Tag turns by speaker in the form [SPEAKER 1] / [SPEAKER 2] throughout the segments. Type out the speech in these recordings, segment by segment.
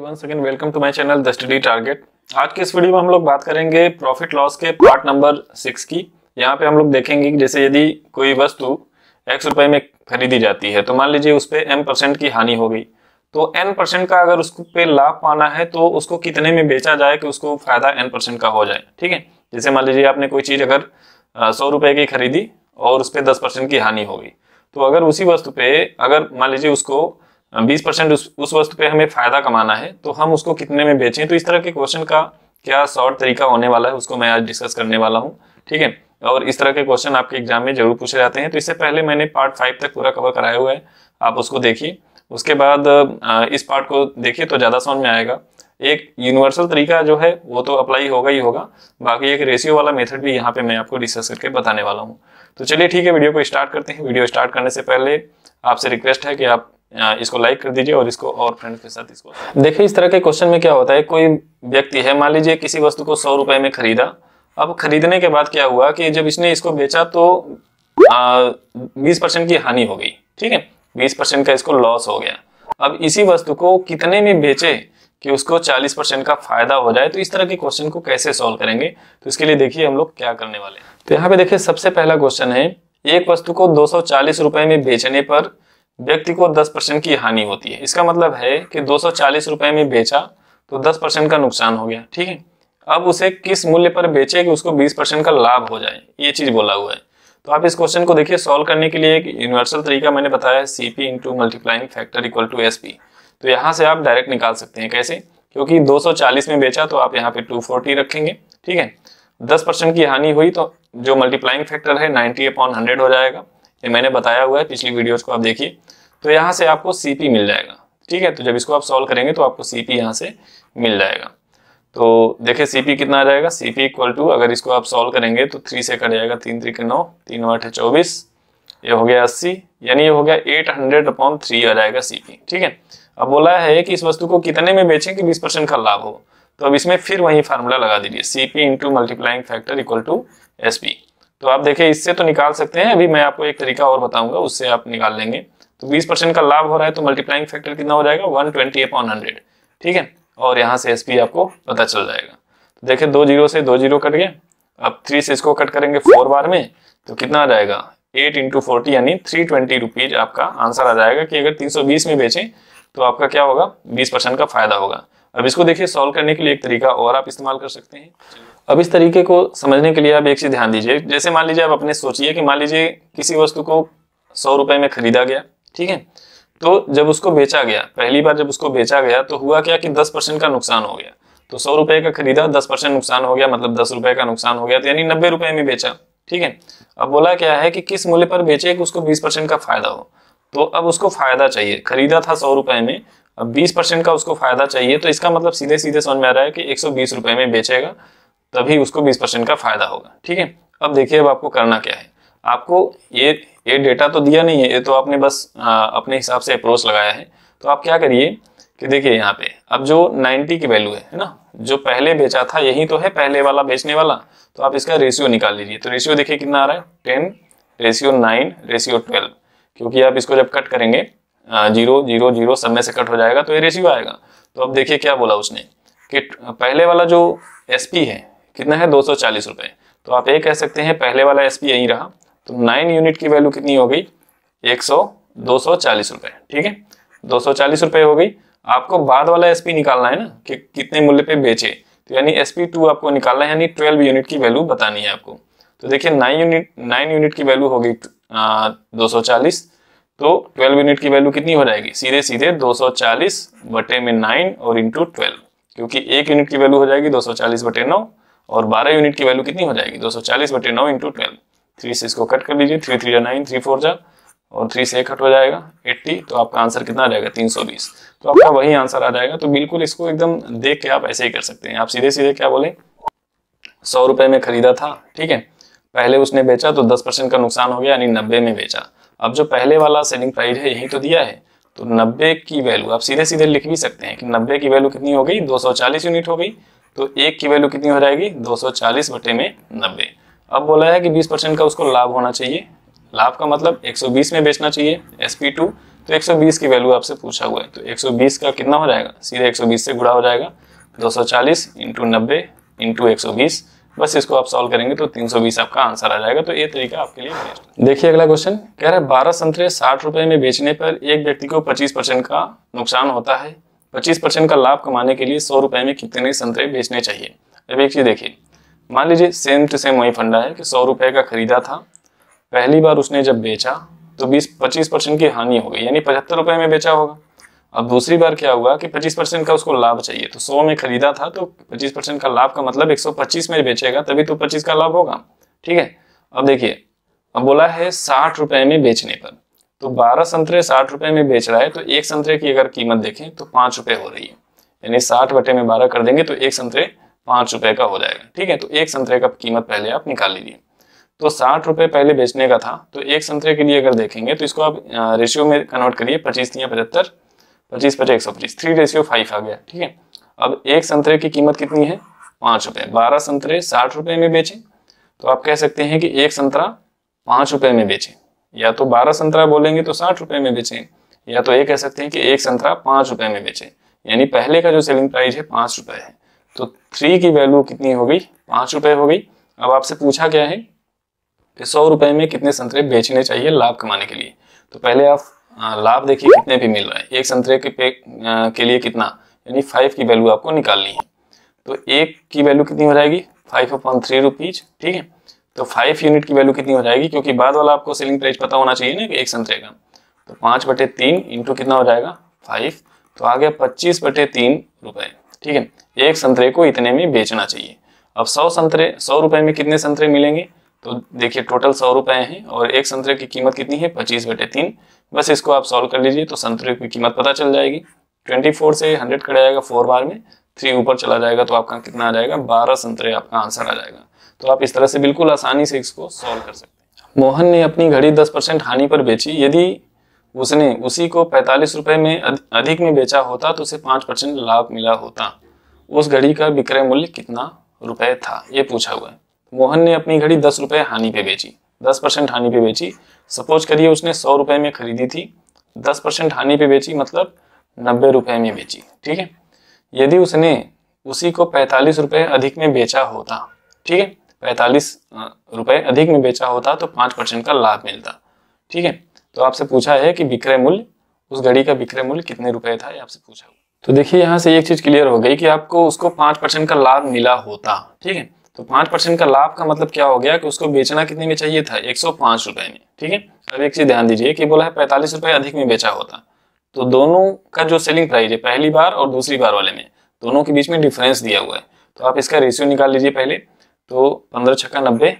[SPEAKER 1] once again welcome to my channel the study target आज के इस वीडियो में हम लोग बात करेंगे प्रॉफिट लॉस के पार्ट नंबर सिक्स की यहाँ पे हम लोग देखेंगे कि जैसे यदि कोई वस्तु एक्स रुपए में खरीदी जाती है तो मान लीजिए उस पर एम परसेंट की हानि हो गई तो एन परसेंट का अगर उसको पे लाभ पाना है तो उसको कितने में बेचा जाए कि उसको फायदा एन परसेंट का हो जाए ठीक है जैसे मान लीजिए आपने कोई चीज अगर सौ रुपए की खरीदी और उस पर दस परसेंट की हानि हो गई तो अगर उसी वस्तु पे अगर मान लीजिए उसको बीस परसेंट उस, उस वस्तु पे हमें फायदा कमाना है तो हम उसको कितने में बेचें तो इस तरह के क्वेश्चन का क्या शॉर्ट तरीका होने वाला है उसको मैं आज डिस्कस करने वाला हूँ ठीक है और इस तरह के क्वेश्चन आपके एग्जाम में जरूर पूछे जाते हैं तो इससे पहले मैंने पार्ट फाइव तक पूरा कवर कराया हुआ है आप उसको देखिए उसके बाद इस पार्ट को देखिए तो ज़्यादा समझ में आएगा एक यूनिवर्सल तरीका जो है वो तो अप्लाई होगा ही होगा बाकी एक रेशियो वाला मेथड भी यहाँ पे मैं आपको डिस्कस करके बताने वाला हूँ तो चलिए ठीक है वीडियो को स्टार्ट करते हैं वीडियो स्टार्ट करने से पहले आपसे रिक्वेस्ट है कि आप इसको लाइक कर दीजिए और इसको और फ्रेंड्स के साथ इसको देखिए इस तरह के क्वेश्चन में क्या होता है कोई व्यक्ति है मान लीजिए किसी वस्तु को सौ रुपए में खरीदा अब खरीदने के बाद क्या हुआ कि जब इसने इसको बेचा तो बीस परसेंट की हानि हो गई ठीक है बीस परसेंट का इसको लॉस हो गया अब इसी वस्तु को कितने में बेचे कि उसको चालीस परसेंट का फायदा हो जाए तो इस तरह के क्वेश्चन को कैसे सोल्व करेंगे तो इसके लिए देखिए हम लोग क्या करने वाले तो यहाँ पे देखिए सबसे पहला क्वेश्चन है एक वस्तु को दो सौ में बेचने पर व्यक्ति को 10 परसेंट की हानि होती है इसका मतलब है कि दो रुपए में बेचा तो 10 परसेंट का नुकसान हो गया ठीक है अब उसे किस मूल्य पर बेचे कि उसको 20 परसेंट का लाभ हो जाए ये चीज बोला हुआ है तो आप इस क्वेश्चन को देखिए सॉल्व करने के लिए एक यूनिवर्सल तरीका मैंने बताया CP C P into multiplying factor equal to S P तो यहाँ से आप डायरेक्ट निकाल सकते हैं कैसे क्योंकि चालीस में बेचा तो आप यहाँ पे फोर्टी रखेंगे ठीक है दस परसेंट की हानि हुई तो जो मल्टीप्लाइंग फैक्टर है नाइनटी अपॉन हंड्रेड हो जाएगा ये मैंने बताया हुआ है पिछली वीडियोज को आप देखिए तो यहाँ से आपको सी मिल जाएगा ठीक है तो जब इसको आप सॉल्व करेंगे तो आपको सी पी यहाँ से मिल जाएगा तो देखिए सी कितना आ जाएगा सी पी इक्वल टू अगर इसको आप सॉल्व करेंगे तो थ्री से कट जाएगा तीन के नौ तीन आठ है चौबीस ये हो गया अस्सी यानी ये हो गया एट हंड्रेड अपॉन थ्री आ जाएगा सी ठीक है अब बोला है कि इस वस्तु को कितने में बेचें कि बीस परसेंट का लाभ हो तो अब इसमें फिर वही फार्मूला लगा दीजिए C P into multiplying factor equal to S तो आप देखिए इससे तो निकाल सकते हैं अभी मैं आपको एक तरीका और बताऊंगा उससे आप निकाल लेंगे तो 20 परसेंट का लाभ हो रहा है तो मल्टीप्लाइंग फैक्टर कितना हो जाएगा 120 ट्वेंटी अपॉन हंड्रेड ठीक है और यहाँ से एस आपको पता चल जाएगा तो देखे दो जीरो से दो जीरो कट गए अब थ्री से इसको कट करेंगे फोर बार में तो कितना आ जाएगा एट इंटू फोर्टी यानी थ्री ट्वेंटी रुपीज आपका आंसर आ जाएगा कि अगर तीन सौ बीस में बेचें तो आपका क्या होगा बीस परसेंट का फायदा होगा अब इसको देखिए सॉल्व करने के लिए एक तरीका और आप इस्तेमाल कर सकते हैं अब इस तरीके को समझने के लिए आप एक चीज ध्यान दीजिए जैसे मान लीजिए आप अपने सोचिए कि मान लीजिए किसी वस्तु को सौ रुपए में खरीदा गया ठीक है तो जब उसको बेचा गया पहली बार जब उसको बेचा गया तो हुआ क्या कि दस परसेंट का नुकसान हो गया तो सौ रुपए का खरीदा दस परसेंट नुकसान हो गया मतलब दस रुपए का नुकसान हो गया तो यानी नब्बे रुपए में बेचा ठीक है अब बोला क्या है कि किस मूल्य पर बेचे कि उसको बीस परसेंट का फायदा हो तो अब उसको फायदा चाहिए खरीदा था सौ रुपए में अब बीस परसेंट का उसको फायदा चाहिए तो इसका मतलब सीधे सीधे समझ में आ रहा है कि एक सौ बीस रुपए में बेचेगा तभी उसको बीस परसेंट का फायदा होगा ठीक है अब देखिए अब आपको करना क्या है आपको ये ये डेटा तो दिया नहीं है ये तो आपने बस आ, अपने हिसाब से अप्रोच लगाया है तो आप क्या करिए कि देखिए यहाँ पे अब जो 90 की वैल्यू है है ना जो पहले बेचा था यही तो है पहले वाला बेचने वाला तो आप इसका रेशियो निकाल लीजिए तो रेशियो देखिए कितना आ रहा है ten ratio nine ratio twelve क्योंकि आप इसको जब कट करेंगे जीरो जीरो जीरो सब में से कट हो जाएगा तो ये रेशियो आएगा तो अब देखिए क्या बोला उसने कि पहले वाला जो एसपी है कितना है दो सौ तो आप ये कह सकते हैं पहले वाला एस यही रहा तो नाइन यूनिट की वैल्यू कितनी हो गई एक सौ ठीक है दो सौ हो गई आपको बाद वाला एसपी निकालना है ना कि कितने मूल्य पे बेचे तो यानी एसपी टू आपको निकालना है यानी ट्वेल्व यूनिट की वैल्यू बतानी है आपको तो देखिए नाइन यूनिट नाइन यूनिट की वैल्यू होगी दो सौ चालीस तो ट्वेल्व यूनिट की वैल्यू कितनी हो जाएगी सीधे सीधे दो सौ चालीस बटे में नाइन और इंटू ट्वेल्व क्योंकि एक यूनिट की वैल्यू हो जाएगी दो सौ चालीस और 12 यूनिट की वैल्यू कितनी हो जाएगी 240 सौ चालीस बटे नौ इंटू ट्वेल्व थ्री से इसको कट कर लीजिए थ्री थ्री या नाइन थ्री फोर जा और थ्री से कट हो जाएगा 80 तो आपका आंसर कितना आ जाएगा 320 तो आपका वही आंसर आ जाएगा तो बिल्कुल इसको एकदम देख के आप ऐसे ही कर सकते हैं आप सीधे सीधे क्या बोले सौ रुपए में खरीदा था ठीक है पहले उसने बेचा तो दस परसेंट का नुकसान हो गया यानी नब्बे में बेचा अब जो पहले वाला सेलिंग प्राइस है यही तो दिया है तो नब्बे की वैल्यू आप सीधे सीधे लिख भी सकते हैं कि नब्बे की वैल्यू कितनी हो गई 240 यूनिट हो गई तो एक की वैल्यू कितनी हो जाएगी 240 बटे में नब्बे अब बोला है कि 20 परसेंट का उसको लाभ होना चाहिए लाभ का मतलब 120 में बेचना चाहिए एस तो 120 की वैल्यू आपसे पूछा हुआ है तो 120 का कितना हो जाएगा सीधे 120 से गुड़ा हो जाएगा 240 सौ चालीस इंटू नब्बे इंटू बस इसको आप सॉल्व करेंगे तो 320 आपका आंसर आ जाएगा तो ये तरीका आपके लिए बेस्ट देखिए अगला क्वेश्चन कह रहा है बारह संतरे साठ रुपए में बेचने पर एक व्यक्ति को पच्चीस परसेंट का नुकसान होता है पच्चीस परसेंट का लाभ कमाने के लिए सौ रुपए में कितने संतरे बेचने चाहिए अब एक चीज देखिए मान लीजिए सेम टू सेम वही फंडा है कि सौ रुपए का खरीदा था पहली बार उसने जब बेचा तो बीस पच्चीस परसेंट की हानि हो गई यानी पचहत्तर रुपए में बेचा होगा अब दूसरी बार क्या हुआ कि 25 परसेंट का उसको लाभ चाहिए तो 100 में खरीदा था तो 25 परसेंट का लाभ का मतलब 125 में बेचेगा तभी तो 25 का लाभ होगा ठीक है अब देखिए अब बोला है साठ रुपए में बेचने पर तो बारह संतरे साठ रुपए में बेच रहा है तो एक संतरे की अगर कीमत देखें तो पांच रुपए हो रही है यानी साठ बटे में बारह कर देंगे तो एक संतरे पांच रुपए का हो जाएगा ठीक है तो एक संतरे का कीमत पहले आप निकाल लीजिए तो साठ रुपए पहले बेचने का था तो एक संतरे के लिए अगर देखेंगे तो इसको आप रेशियो में कन्वर्ट करिए पच्चीस तीन पचहत्तर पच्चीस पचास एक सौ पच्चीस थ्री रेशियो फाइव आ गया ठीक है अब एक संतरे की कीमत कितनी है पांच रुपए बारह संतरे साठ रुपए में बेचे तो आप कह सकते हैं कि एक संतरा पांच रुपए में बेचे या तो बारह संतरा बोलेंगे तो साठ रुपए में बेचें या तो ये कह सकते हैं कि एक संतरा पांच रुपए में बेचें यानी पहले का जो सेलिंग प्राइस है पांच रुपए है तो थ्री की वैल्यू कितनी हो गई पांच रुपए हो गई अब आपसे पूछा क्या है कि सौ रुपए में कितने संतरे बेचने चाहिए लाभ कमाने के लिए तो पहले आप लाभ देखिए कितने भी मिल रहा है एक संतरे के पे के लिए कितना यानी फाइव की वैल्यू आपको निकालनी है तो एक की वैल्यू कितनी हो जाएगी फाइव अपॉन थ्री रुपीज ठीक है तो फाइव यूनिट की वैल्यू कितनी हो जाएगी क्योंकि बाद वाला आपको सेलिंग प्राइस पता होना चाहिए ना कि एक संतरे का तो पांच बटे तीन इंटू कितना हो जाएगा फाइव तो आगे पच्चीस बटे तीन रुपए ठीक है एक संतरे को इतने में बेचना चाहिए अब सौ संतरे सौ रुपए में कितने संतरे मिलेंगे तो देखिए टोटल सौ रुपए हैं और एक संतरे की कीमत कितनी है पच्चीस बटे तीन बस इसको आप सॉल्व कर लीजिए तो संतरे की कीमत पता चल जाएगी ट्वेंटी फोर से हंड्रेड कट जाएगा फोर बार में थ्री ऊपर चला जाएगा तो आपका कितना आ जाएगा बारह संतरे आपका आंसर आ जाएगा तो आप इस तरह से बिल्कुल आसानी से इसको सॉल्व कर सकते हैं मोहन ने अपनी घड़ी दस परसेंट हानि पर बेची यदि उसने उसी को पैंतालीस रुपए में अधिक में बेचा होता तो उसे पांच परसेंट लाभ मिला होता उस घड़ी का विक्रय मूल्य कितना रुपए था ये पूछा हुआ है मोहन ने अपनी घड़ी दस रुपए हानि पे बेची दस परसेंट हानि पे बेची सपोज करिए उसने सौ रुपए में खरीदी थी दस परसेंट हानि पे बेची मतलब नब्बे रुपए में बेची ठीक है यदि उसने उसी को पैंतालीस रुपये अधिक में बेचा होता ठीक है पैंतालीस रुपये अधिक में बेचा होता तो पाँच परसेंट का लाभ मिलता ठीक है तो आपसे पूछा है कि विक्रय मूल्य उस घड़ी का विक्रय मूल्य कितने रुपए था ये आपसे पूछा तो देखिए यहाँ से एक चीज क्लियर हो गई कि आपको उसको पाँच परसेंट का लाभ मिला होता ठीक है तो पाँच परसेंट का लाभ का मतलब क्या हो गया कि उसको बेचना कितने में चाहिए था एक सौ पांच रुपए में ठीक है अब एक चीज ध्यान दीजिए कि बोला है पैंतालीस रुपए अधिक में बेचा होता तो दोनों का जो सेलिंग प्राइस है पहली बार और दूसरी बार वाले में दोनों के बीच में डिफरेंस दिया हुआ है तो आप इसका रेशियो निकाल लीजिए पहले तो पंद्रह छक्का नब्बे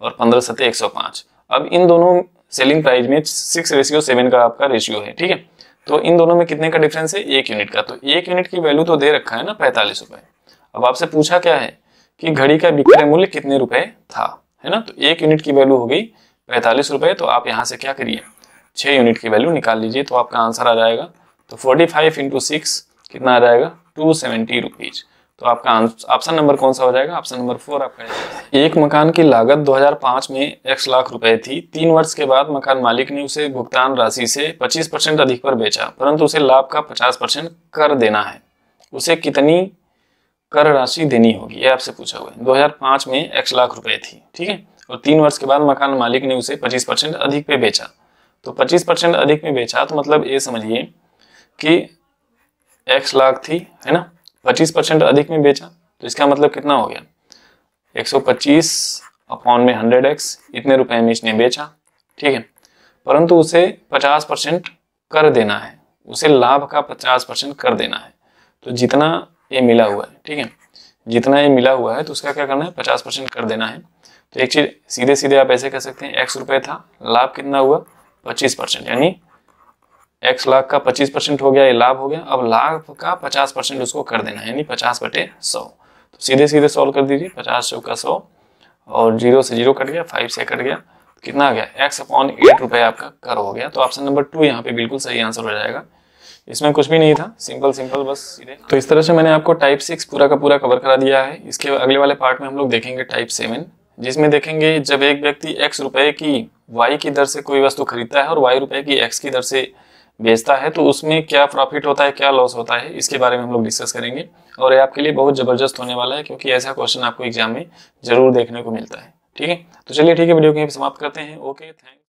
[SPEAKER 1] और पंद्रह सतह एक सौ पाँच अब इन दोनों सेलिंग प्राइस में सिक्स रेशियो सेवन का आपका रेशियो है ठीक है तो इन दोनों में कितने का डिफरेंस है एक यूनिट का तो एक यूनिट की वैल्यू तो दे रखा है ना पैंतालीस रुपए अब आपसे पूछा क्या है कि घड़ी का विक्रय मूल्य कितने रुपए था है ना तो एक यूनिट की वैल्यू हो गई पैंतालीस रुपए तो आप यहाँ से क्या करिए छः यूनिट की वैल्यू निकाल लीजिए तो आपका आंसर आ जाएगा तो फोर्टी फाइव इंटू सिक्स कितना आ जाएगा टू सेवेंटी रुपीज़ तो आपका ऑप्शन नंबर कौन सा हो जाएगा ऑप्शन नंबर फोर आपका एक मकान की लागत 2005 में एक्स लाख रुपए थी तीन वर्ष के बाद मकान मालिक ने उसे भुगतान राशि से 25 परसेंट अधिक पर बेचा परंतु उसे लाभ का 50 परसेंट कर देना है उसे कितनी कर राशि देनी होगी ये आपसे पूछा हुआ है 2005 में एक्स लाख रुपए थी ठीक है और तीन वर्ष के बाद मकान मालिक ने उसे पच्चीस अधिक पे बेचा तो 25 परसेंट अधिक में बेचा तो मतलब ये समझिए कि x लाख थी है ना 25 परसेंट अधिक में बेचा तो इसका मतलब कितना हो गया 125 अपॉन में 100x इतने रुपए में इसने बेचा ठीक है परंतु उसे 50 परसेंट कर देना है उसे लाभ का 50 परसेंट कर देना है तो जितना ये मिला हुआ है ठीक है जितना ये मिला हुआ है तो उसका क्या करना है पचास परसेंट कर देना है तो एक चीज सीधे सीधे आप ऐसे कह सकते हैं एक्स रुपए था लाभ कितना हुआ पच्चीस परसेंट यानी एक्स लाख का पच्चीस परसेंट हो गया ये लाभ हो गया अब लाभ का पचास परसेंट उसको कर देना यानी पचास बटे सौ तो सीधे सीधे सॉल्व कर दीजिए पचास सौ का सौ और जीरो से जीरो कट गया फाइव से कट गया कितना आ गया एक्स अपॉन एट रुपये आपका कर हो गया तो ऑप्शन नंबर टू यहाँ पे बिल्कुल सही आंसर हो जाएगा इसमें कुछ भी नहीं था सिंपल सिंपल बस सीधे तो इस तरह से मैंने आपको टाइप सिक्स पूरा का पूरा कवर करा दिया है इसके अगले वाले पार्ट में हम लोग देखेंगे टाइप सेवन जिसमें देखेंगे जब एक व्यक्ति एक्स रुपये की वाई की दर से कोई वस्तु खरीदता है और वाई रुपए की एक्स की दर से बेचता है तो उसमें क्या प्रॉफिट होता है क्या लॉस होता है इसके बारे में हम लोग डिस्कस करेंगे और ये आपके लिए बहुत ज़बरदस्त होने वाला है क्योंकि ऐसा क्वेश्चन आपको एग्जाम में जरूर देखने को मिलता है ठीक है तो चलिए ठीक है वीडियो को यहीं समाप्त करते हैं ओके थैंक